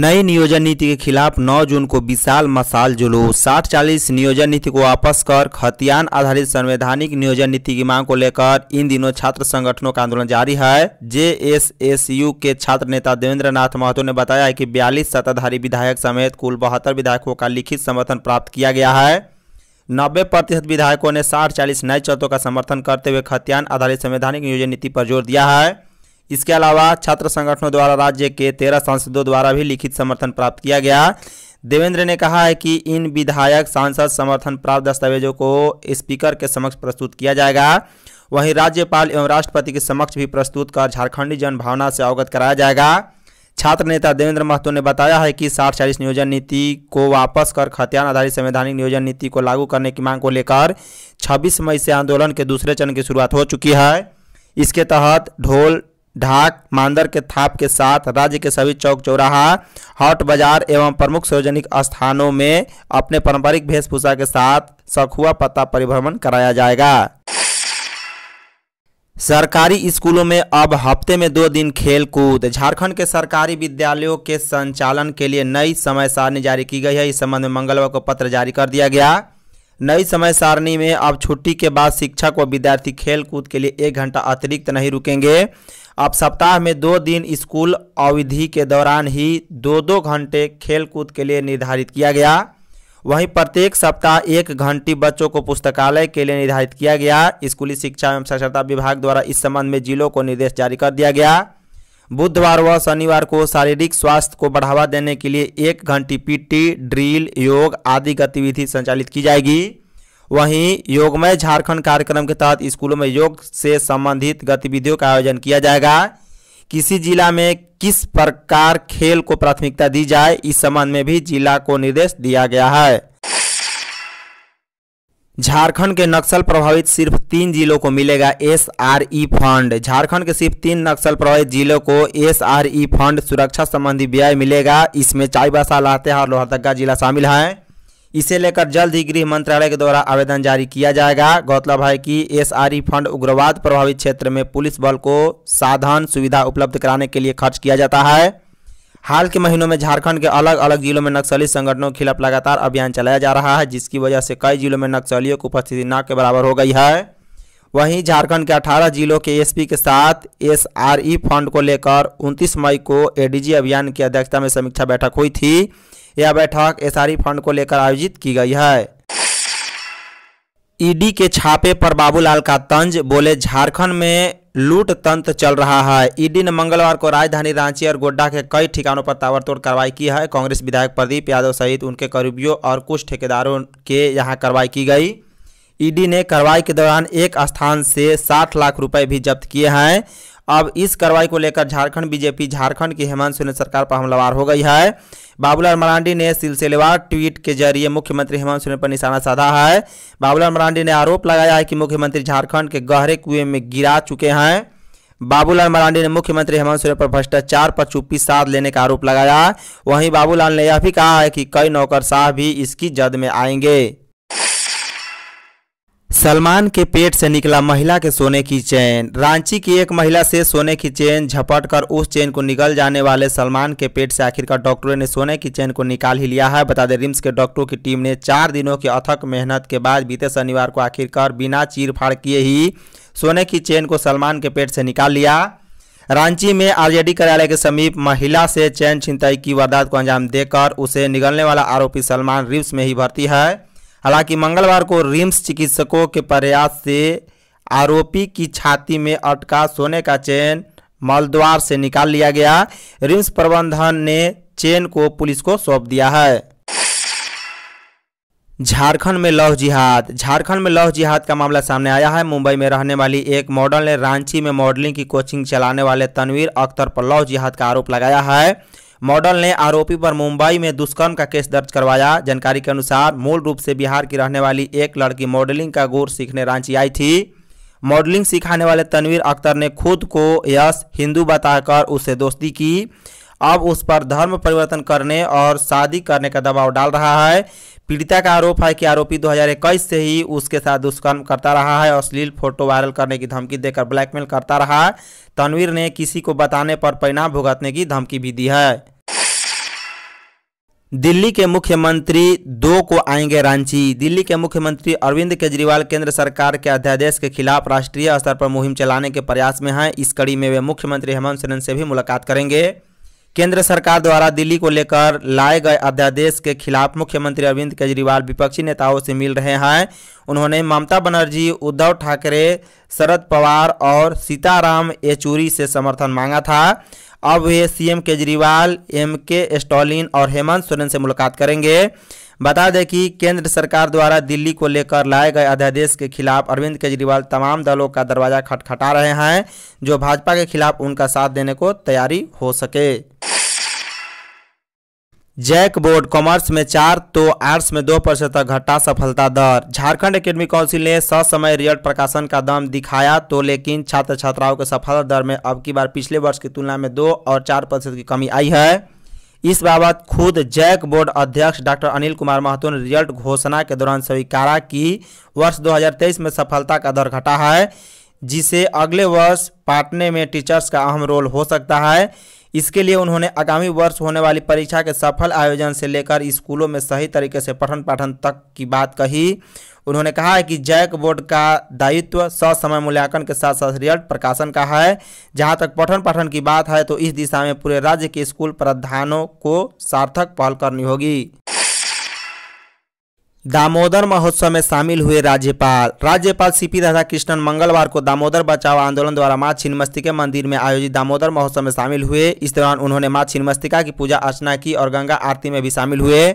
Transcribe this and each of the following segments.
नई नियोजन नीति के खिलाफ 9 जून को विशाल मसाल जुलूस साठ चालीस नियोजन नीति को वापस कर खतियान आधारित संवैधानिक नियोजन नीति की मांग को लेकर इन दिनों छात्र संगठनों का आंदोलन जारी है यू के छात्र नेता देवेंद्र नाथ महतो ने बताया है कि बयालीस सत्ताधारी विधायक समेत कुल बहत्तर विधायकों का लिखित समर्थन प्राप्त किया गया है नब्बे प्रतिशत विधायकों ने साठ चालीस नए चौथों का समर्थन करते हुए खतियान आधारित संवैधानिक नियोजन नीति पर जोर दिया है इसके अलावा छात्र संगठनों द्वारा राज्य के तेरह सांसदों द्वारा भी लिखित समर्थन प्राप्त किया गया देवेंद्र ने कहा है कि इन विधायक सांसद समर्थन प्राप्त दस्तावेजों को स्पीकर के समक्ष प्रस्तुत किया जाएगा वहीं राज्यपाल एवं राष्ट्रपति के समक्ष भी प्रस्तुत कर झारखंडी जनभावना से अवगत कराया जाएगा छात्र नेता देवेंद्र महतो ने बताया है कि साठ चालीस नियोजन नीति को वापस कर खतियान आधारित संवैधानिक नियोजन नीति को लागू करने की मांग को लेकर 26 मई से आंदोलन के दूसरे चरण की शुरुआत हो चुकी है इसके तहत ढोल ढाक मांदर के थाप के साथ राज्य के सभी चौक चौराहा हॉट बाजार एवं प्रमुख सार्वजनिक स्थानों में अपने पारंपरिक वेशभूषा के साथ सखुआ पत्ता परिभ्रमण कराया जाएगा सरकारी स्कूलों में अब हफ्ते में दो दिन खेल कूद झारखंड के सरकारी विद्यालयों के संचालन के लिए नई समय सारणी जारी की गई है इस संबंध में मंगलवार को पत्र जारी कर दिया गया नई समय सारणी में अब छुट्टी के बाद शिक्षक व विद्यार्थी खेल कूद के लिए एक घंटा अतिरिक्त नहीं रुकेंगे अब सप्ताह में दो दिन स्कूल अवधि के दौरान ही दो दो घंटे खेल कूद के लिए निर्धारित किया गया वहीं प्रत्येक सप्ताह एक घंटी बच्चों को पुस्तकालय के लिए निर्धारित किया गया स्कूली शिक्षा एवं साक्षरता विभाग द्वारा इस संबंध में जिलों को निर्देश जारी कर दिया गया बुधवार व शनिवार को शारीरिक स्वास्थ्य को बढ़ावा देने के लिए एक घंटी पीटी ड्रिल योग आदि गतिविधि संचालित की जाएगी वहीं योगमय झारखंड कार्यक्रम के तहत स्कूलों में योग से संबंधित गतिविधियों का आयोजन किया जाएगा किसी जिला में किस प्रकार खेल को प्राथमिकता दी जाए इस संबंध में भी जिला को निर्देश दिया गया है झारखंड के नक्सल प्रभावित सिर्फ तीन जिलों को मिलेगा एसआरई फंड झारखंड के सिर्फ तीन नक्सल प्रभावित जिलों को एसआरई फंड सुरक्षा संबंधी व्यय मिलेगा इसमें चाईबासा लातेहार और लोहरदगा जिला शामिल है इसे लेकर जल्द ही गृह मंत्रालय के द्वारा आवेदन जारी किया जाएगा गौरतलब है कि एसआरई फंड उग्रवाद प्रभावित क्षेत्र में पुलिस बल को साधन सुविधा उपलब्ध कराने के लिए खर्च किया जाता है हाल के महीनों में झारखंड के अलग अलग जिलों में नक्सली संगठनों के खिलाफ लगातार अभियान चलाया जा रहा है जिसकी वजह से कई जिलों में नक्सलियों की उपस्थिति ना के बराबर हो गई है वहीं झारखंड के 18 जिलों के एसपी के साथ एसआरई फंड को लेकर 29 मई को एडीजी अभियान की अध्यक्षता में समीक्षा बैठक हुई थी यह बैठक एसआरई फंड को लेकर आयोजित की गई है ईडी के छापे पर बाबूलाल का तंज बोले झारखंड में लूट तंत्र चल रहा है ईडी ने मंगलवार को राजधानी रांची और गोड्डा के कई ठिकानों पर ताबड़तोड़ कार्रवाई की है कांग्रेस विधायक प्रदीप यादव सहित उनके करीबियों और कुछ ठेकेदारों के यहां कार्रवाई की गई ईडी ने कार्रवाई के दौरान एक स्थान से 60 लाख रुपए भी जब्त किए हैं अब इस कार्रवाई को लेकर झारखंड बीजेपी झारखंड की हेमंत सोरेन सरकार पर हमलावार हो गई है बाबूलाल मरांडी ने सिलसिलेवार ट्वीट के जरिए मुख्यमंत्री हेमंत सोरेन पर निशाना साधा है बाबूलाल मरांडी ने आरोप लगाया है कि मुख्यमंत्री झारखंड के गहरे कुएं में गिरा चुके हैं बाबूलाल मरांडी ने मुख्यमंत्री हेमंत सोरेन पर भ्रष्टाचार पर चुप्पी साध लेने का आरोप लगाया वहीं बाबूलाल ने यह भी कहा है कि कई नौकरशाह भी इसकी जद में आएंगे सलमान के पेट से निकला महिला के सोने की चेन रांची की एक महिला से सोने की चेन झपट कर उस चेन को निकल जाने वाले सलमान के पेट से आखिरकार डॉक्टरों ने सोने की चेन को निकाल ही लिया है बता दें रिम्स के डॉक्टरों की टीम ने चार दिनों की अथक मेहनत के बाद बीते शनिवार को आखिरकार बिना चीरफाड़ किए ही सोने की चेन को सलमान के पेट से निकाल लिया रांची में आरजेडी कार्यालय के समीप महिला से चैन छिनताई की वारदात को अंजाम देकर उसे निकलने वाला आरोपी सलमान रिम्स में ही भर्ती है हालांकि मंगलवार को रिम्स चिकित्सकों के प्रयास से आरोपी की छाती में अटका सोने का चेन मलद्वार से निकाल लिया गया रिम्स प्रबंधन ने चेन को पुलिस को सौंप दिया है झारखंड में लव जिहाद झारखंड में लव जिहाद का मामला सामने आया है मुंबई में रहने वाली एक मॉडल ने रांची में मॉडलिंग की कोचिंग चलाने वाले तनवीर अख्तर पर लव जिहाद का आरोप लगाया है मॉडल ने आरोपी पर मुंबई में दुष्कर्म का केस दर्ज करवाया जानकारी के अनुसार मूल रूप से बिहार की रहने वाली एक लड़की मॉडलिंग का गोर सीखने रांची आई थी मॉडलिंग सिखाने वाले तनवीर अख्तर ने खुद को यश हिंदू बताकर उससे दोस्ती की अब उस पर धर्म परिवर्तन करने और शादी करने का दबाव डाल रहा है पीड़िता का आरोप है कि आरोपी 2021 से ही उसके साथ दुष्कर्म करता रहा है और अश्लील फोटो वायरल करने की धमकी देकर ब्लैकमेल करता रहा है तनवीर ने किसी को बताने पर परिणाम भुगतने की धमकी भी दी है दिल्ली के मुख्यमंत्री दो को आएंगे रांची दिल्ली के मुख्यमंत्री अरविंद केजरीवाल केंद्र सरकार के अध्यादेश के खिलाफ राष्ट्रीय स्तर पर मुहिम चलाने के प्रयास में हैं इस कड़ी में वे मुख्यमंत्री हेमंत सोरेन से भी मुलाकात करेंगे केंद्र सरकार द्वारा दिल्ली को लेकर लाए गए अध्यादेश के खिलाफ मुख्यमंत्री अरविंद केजरीवाल विपक्षी नेताओं से मिल रहे हैं उन्होंने ममता बनर्जी उद्धव ठाकरे शरद पवार और सीताराम येचूरी से समर्थन मांगा था अब वे सीएम केजरीवाल एम के स्टालिन और हेमंत सोरेन से मुलाकात करेंगे बता दें कि केंद्र सरकार द्वारा दिल्ली को लेकर लाए गए अध्यादेश के खिलाफ अरविंद केजरीवाल तमाम दलों का दरवाजा खटखटा रहे हैं जो भाजपा के खिलाफ उनका साथ देने को तैयारी हो सके जैक बोर्ड कॉमर्स में चार तो आर्ट्स में दो प्रतिशत तक घटा सफलता दर झारखंड एकेडमी काउंसिल ने ससमय रियल प्रकाशन का दम दिखाया तो लेकिन छात्र छात्राओं के सफलता दर में अब की बार पिछले वर्ष की तुलना में दो और चार प्रतिशत की कमी आई है इस बाबत खुद जैक बोर्ड अध्यक्ष डॉक्टर अनिल कुमार महतो ने रिजल्ट घोषणा के दौरान स्वीकारा कि वर्ष 2023 में सफलता का दर घटा है जिसे अगले वर्ष पाटने में टीचर्स का अहम रोल हो सकता है इसके लिए उन्होंने आगामी वर्ष होने वाली परीक्षा के सफल आयोजन से लेकर स्कूलों में सही तरीके से पठन पाठन तक की बात कही उन्होंने कहा है कि जैक बोर्ड का दायित्व ससमय मूल्यांकन के साथ साथ रिजल्ट प्रकाशन का है जहां तक पठन पाठन की बात है तो इस दिशा में पूरे राज्य के स्कूल प्रावधानों को सार्थक पहल करनी होगी दामोदर महोत्सव में शामिल हुए राज्यपाल राज्यपाल सीपी राधाकृष्णन मंगलवार को दामोदर बचाओ आंदोलन द्वारा माँ छिन्मस्तिका मंदिर में आयोजित दामोदर महोत्सव में शामिल हुए इस दौरान उन्होंने माँ छिन्मस्तिका की पूजा अर्चना की और गंगा आरती में भी शामिल हुए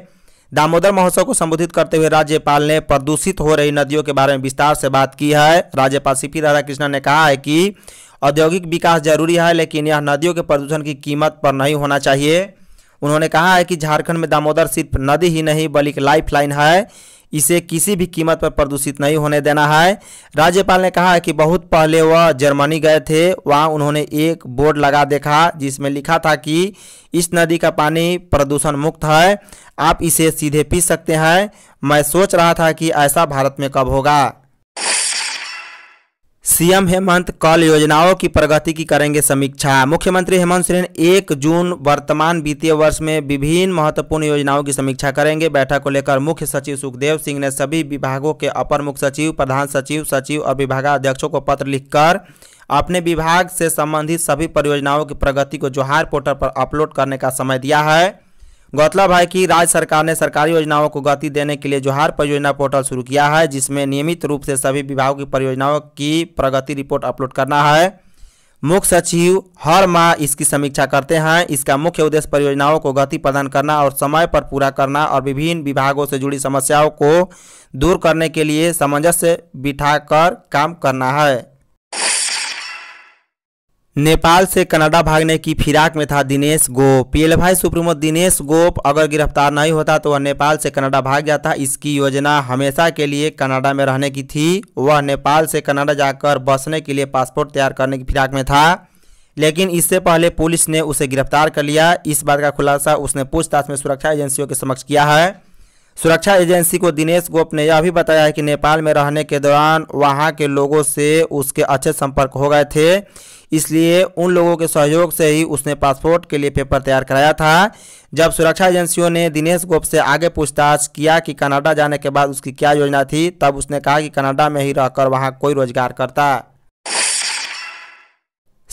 दामोदर महोत्सव को संबोधित करते हुए राज्यपाल ने प्रदूषित हो रही नदियों के बारे में विस्तार से बात की है राज्यपाल सीपी राधाकृष्णन ने कहा है कि औद्योगिक विकास जरूरी है लेकिन यह नदियों के प्रदूषण की कीमत पर नहीं होना चाहिए उन्होंने कहा है कि झारखंड में दामोदर सिर्फ नदी ही नहीं बल्कि लाइफ लाइन है इसे किसी भी कीमत पर प्रदूषित नहीं होने देना है राज्यपाल ने कहा है कि बहुत पहले वह जर्मनी गए थे वहाँ उन्होंने एक बोर्ड लगा देखा जिसमें लिखा था कि इस नदी का पानी प्रदूषण मुक्त है आप इसे सीधे पी सकते हैं मैं सोच रहा था कि ऐसा भारत में कब होगा सीएम हेमंत कल योजनाओं की प्रगति की करेंगे समीक्षा मुख्यमंत्री हेमंत सोरेन एक जून वर्तमान वित्तीय वर्ष में विभिन्न महत्वपूर्ण योजनाओं की समीक्षा करेंगे बैठक को लेकर मुख्य सचिव सुखदेव सिंह ने सभी विभागों के अपर मुख्य सचिव प्रधान सचिव सचिव और विभागाध्यक्षों को पत्र लिखकर अपने विभाग से संबंधित सभी परियोजनाओं की प्रगति को जोहार पोर्टल पर अपलोड करने का समय दिया है गौरतलब है कि राज्य सरकार ने सरकारी योजनाओं को गति देने के लिए जोहार परियोजना पोर्टल शुरू किया है जिसमें नियमित रूप से सभी विभागों की परियोजनाओं की प्रगति रिपोर्ट अपलोड करना है मुख्य सचिव हर माह इसकी समीक्षा करते हैं इसका मुख्य उद्देश्य परियोजनाओं को गति प्रदान करना और समय पर पूरा करना और विभिन्न विभागों से जुड़ी समस्याओं को दूर करने के लिए सामंजस्य बिठाकर काम करना है नेपाल से कनाडा भागने की फिराक में था दिनेश गोप भाई सुप्रीमो दिनेश गोप अगर गिरफ्तार नहीं होता तो वह नेपाल से कनाडा भाग गया था इसकी योजना हमेशा के लिए कनाडा में रहने की थी वह नेपाल से कनाडा जाकर बसने के लिए पासपोर्ट तैयार करने की फिराक में था लेकिन इससे पहले पुलिस ने उसे गिरफ्तार कर लिया इस बात का खुलासा उसने पूछताछ में सुरक्षा एजेंसियों के समक्ष किया है सुरक्षा एजेंसी को दिनेश गोप ने यह भी बताया है कि नेपाल में रहने के दौरान वहां के लोगों से उसके अच्छे संपर्क हो गए थे इसलिए उन लोगों के सहयोग से ही उसने पासपोर्ट के लिए पेपर तैयार कराया था जब सुरक्षा एजेंसियों ने दिनेश गोप से आगे पूछताछ किया कि कनाडा जाने के बाद उसकी क्या योजना थी तब उसने कहा कि कनाडा में ही रहकर वहाँ कोई रोजगार करता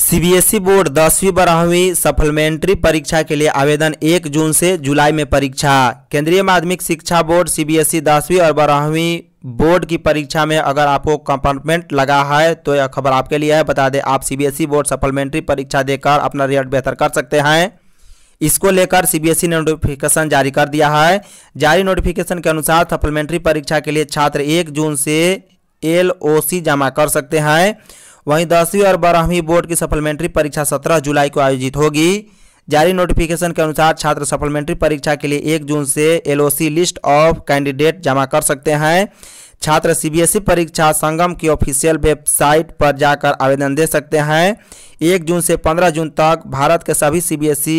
सीबीएसई बोर्ड दसवीं बारहवीं सप्लीमेंट्री परीक्षा के लिए आवेदन 1 जून से जुलाई में परीक्षा केंद्रीय माध्यमिक शिक्षा बोर्ड सीबीएसई दसवीं और बारहवीं बोर्ड की परीक्षा में अगर आपको कंपार्टमेंट लगा है तो यह खबर आपके लिए है बता दें आप सीबीएसई बोर्ड सप्लीमेंट्री परीक्षा देकर अपना रिजल्ट बेहतर कर सकते हैं इसको लेकर सीबीएसई ने नोटिफिकेशन जारी कर दिया है जारी नोटिफिकेशन के अनुसार सप्लीमेंट्री परीक्षा के लिए छात्र एक जून से एल जमा कर सकते हैं वहीं दसवीं और बारहवीं बोर्ड की सप्लीमेंट्री परीक्षा सत्रह जुलाई को आयोजित होगी जारी नोटिफिकेशन के अनुसार छात्र सप्लीमेंट्री परीक्षा के लिए एक जून से एल लिस्ट ऑफ कैंडिडेट जमा कर सकते हैं छात्र सीबीएसई परीक्षा संगम की ऑफिशियल वेबसाइट पर जाकर आवेदन दे सकते हैं एक जून से पंद्रह जून तक भारत के सभी सीबीएसई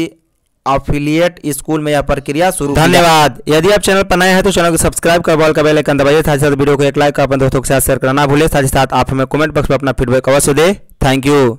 अफिलियट स्कूल में यह प्रक्रिया शुरू धन्यवाद यदि आप चैनल पर नए हैं तो चैनल को सब्सक्राइब कर बॉल का बेल आइकन दबाइए साथ ही साथ वीडियो को एक लाइक अपने दोस्तों के साथ शेयर करना भूले साथ ही साथ आप हमें कमेंट बॉक्स में अपना फीडबैक अवश्य दे थैंक यू